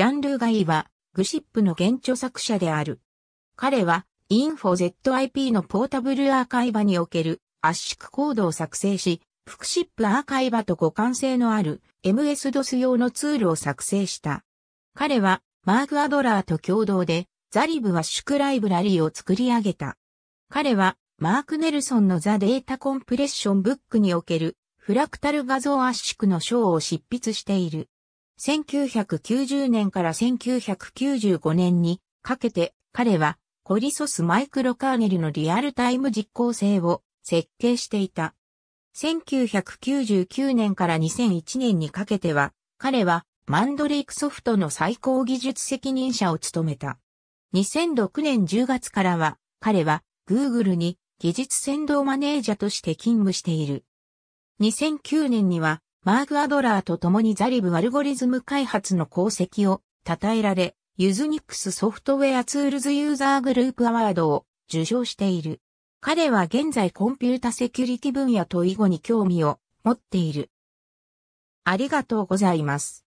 ジャンルガイは、グシップの原著作者である。彼は、インフォ ZIP のポータブルアーカイバにおける圧縮コードを作成し、フクシップアーカイバと互換性のある MS-DOS 用のツールを作成した。彼は、マーク・アドラーと共同で、ザリブ圧縮ライブラリーを作り上げた。彼は、マーク・ネルソンのザ・データ・コンプレッション・ブックにおける、フラクタル画像圧縮の章を執筆している。1990年から1995年にかけて彼はコリソスマイクロカーネルのリアルタイム実行性を設計していた。1999年から2001年にかけては彼はマンドレイクソフトの最高技術責任者を務めた。2006年10月からは彼は Google に技術先導マネージャーとして勤務している。2009年にはマーク・アドラーと共にザリブアルゴリズム開発の功績を称えられ、ユズニックスソフトウェアツールズユーザーグループアワードを受賞している。彼は現在コンピュータセキュリティ分野と囲碁に興味を持っている。ありがとうございます。